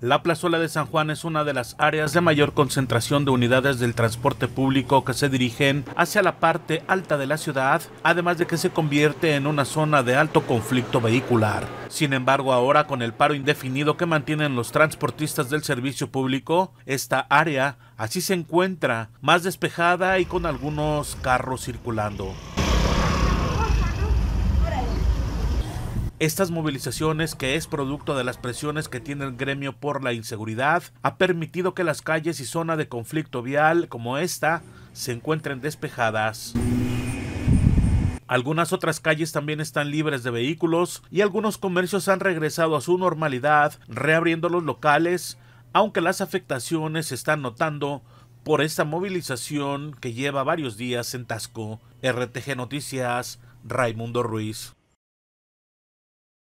La plazuela de San Juan es una de las áreas de mayor concentración de unidades del transporte público que se dirigen hacia la parte alta de la ciudad, además de que se convierte en una zona de alto conflicto vehicular. Sin embargo, ahora con el paro indefinido que mantienen los transportistas del servicio público, esta área así se encuentra más despejada y con algunos carros circulando. Estas movilizaciones, que es producto de las presiones que tiene el gremio por la inseguridad, ha permitido que las calles y zona de conflicto vial como esta se encuentren despejadas. Algunas otras calles también están libres de vehículos y algunos comercios han regresado a su normalidad, reabriendo los locales, aunque las afectaciones se están notando por esta movilización que lleva varios días en Tasco. RTG Noticias, Raimundo Ruiz.